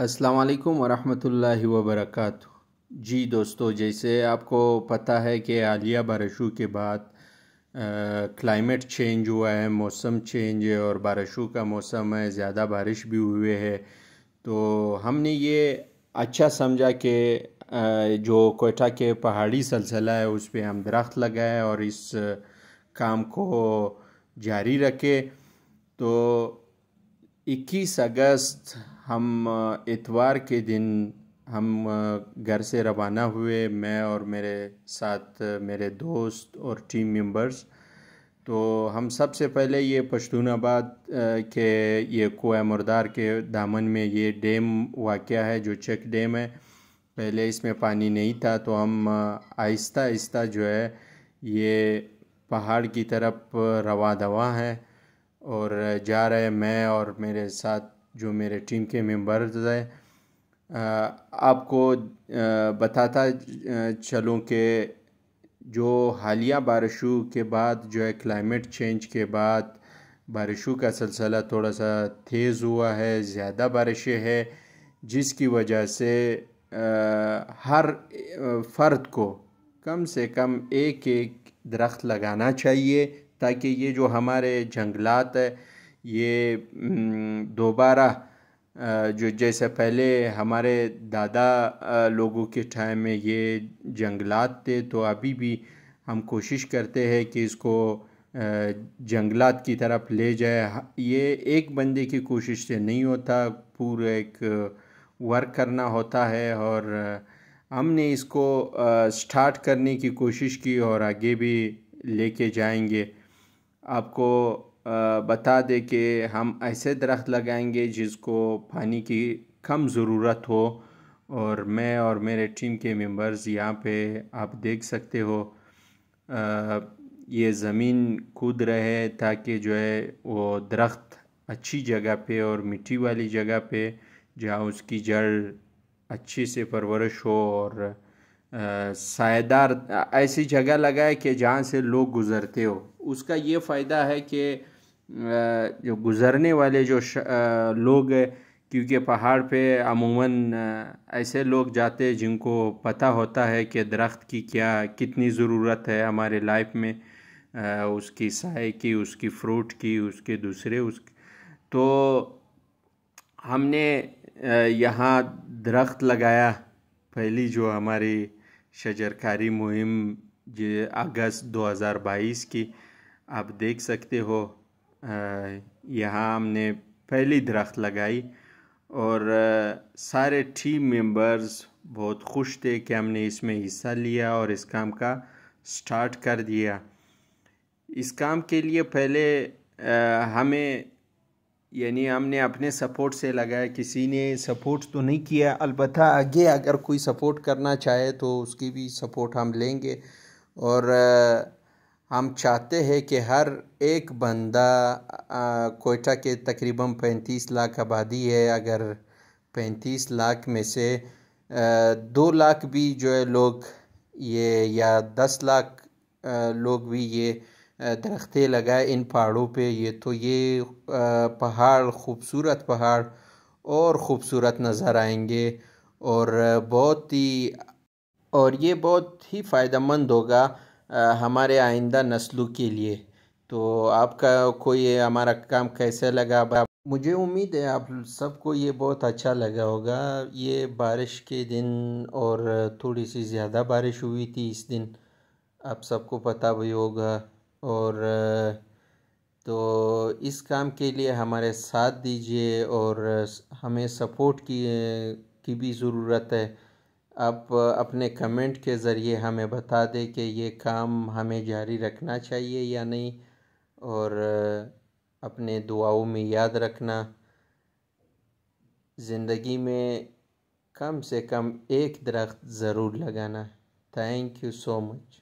अस्सलाम वालेकुम व बरकातहू जी दोस्तों जैसे आपको पता है कि हालिया बारिशों के बाद क्लाइमेट चेंज हुआ है मौसम चेंज है और बारिशों का मौसम है ज़्यादा बारिश भी हुए है तो हमने ये अच्छा समझा कि जो कोयटा के पहाड़ी सिलसिला है उस पर हम दरख्त लगाए और इस काम को जारी रखें तो 21 अगस्त हम इतवार के दिन हम घर से रवाना हुए मैं और मेरे साथ मेरे दोस्त और टीम मेंबर्स तो हम सबसे पहले ये पश्तूनाबाद के ये कोह मुरदार के दामन में ये डैम वाक़ है जो चेक डैम है पहले इसमें पानी नहीं था तो हम आहिस्ता आहिस्ता जो है ये पहाड़ की तरफ रवा दवा है और जा रहे मैं और मेरे साथ जो मेरे टीम के मेंबर्स हैं आपको बताता चलूँ कि जो हालिया बारिशों के बाद जो है क्लाइमेट चेंज के बाद बारिशों का सिलसिला थोड़ा सा तेज़ हुआ है ज़्यादा बारिशें है जिसकी वजह से हर फ़र्द को कम से कम एक एक दरख्त लगाना चाहिए ताकि ये जो हमारे जंगलात है ये दोबारा जो जैसे पहले हमारे दादा लोगों के टाइम में ये जंगलात थे तो अभी भी हम कोशिश करते हैं कि इसको जंगलात की तरफ ले जाए ये एक बंदे की कोशिश से नहीं होता पूरा एक वर्क करना होता है और हमने इसको स्टार्ट करने की कोशिश की और आगे भी लेके जाएंगे आपको बता दे कि हम ऐसे दरख्त लगाएंगे जिसको पानी की कम ज़रूरत हो और मैं और मेरे टीम के मेंबर्स यहाँ पे आप देख सकते हो ये ज़मीन कूद रहे ताकि जो है वो दरख्त अच्छी जगह पे और मिट्टी वाली जगह पे जहाँ उसकी जड़ अच्छी से परवरिश हो और सायेदार ऐसी जगह लगाए कि जहाँ से लोग गुज़रते हो उसका ये फ़ायदा है कि जो गुज़रने वाले जो लोग क्योंकि पहाड़ पे अमूमन ऐसे लोग जाते हैं जिनको पता होता है कि दरख्त की क्या कितनी ज़रूरत है हमारे लाइफ में उसकी साय की उसकी फ्रूट की उसके दूसरे उस तो हमने यहाँ दरख्त लगाया पहली जो हमारी शजरकारी मुहिम जो अगस्त 2022 की आप देख सकते हो यहाँ हमने पहली दरख्त लगाई और सारे टीम मेंबर्स बहुत खुश थे कि हमने इसमें हिस्सा लिया और इस काम का स्टार्ट कर दिया इस काम के लिए पहले हमें यानी हमने अपने सपोर्ट से लगाया किसी ने सपोर्ट तो नहीं किया अलबत् आगे अगर कोई सपोर्ट करना चाहे तो उसकी भी सपोर्ट हम लेंगे और हम चाहते हैं कि हर एक बंदा कोयटा के तकरीबन पैंतीस लाख आबादी है अगर पैंतीस लाख में से दो लाख भी जो है लोग ये या दस लाख लोग भी ये दरख्तें लगाए इन पहाड़ों पे ये तो ये पहाड़ खूबसूरत पहाड़ और ख़ूबसूरत नज़र आएंगे और बहुत ही और ये बहुत ही फ़ायदा मंद होगा हमारे आइंदा नस्लों के लिए तो आपका कोई हमारा काम कैसे लगा मुझे उम्मीद है आप सबको ये बहुत अच्छा लगा होगा ये बारिश के दिन और थोड़ी सी ज़्यादा बारिश हुई थी इस दिन आप सबको पता भी होगा और तो इस काम के लिए हमारे साथ दीजिए और हमें सपोर्ट की की भी ज़रूरत है आप अपने कमेंट के ज़रिए हमें बता दें कि ये काम हमें जारी रखना चाहिए या नहीं और अपने दुआओं में याद रखना ज़िंदगी में कम से कम एक दरख्त ज़रूर लगाना थैंक यू सो मच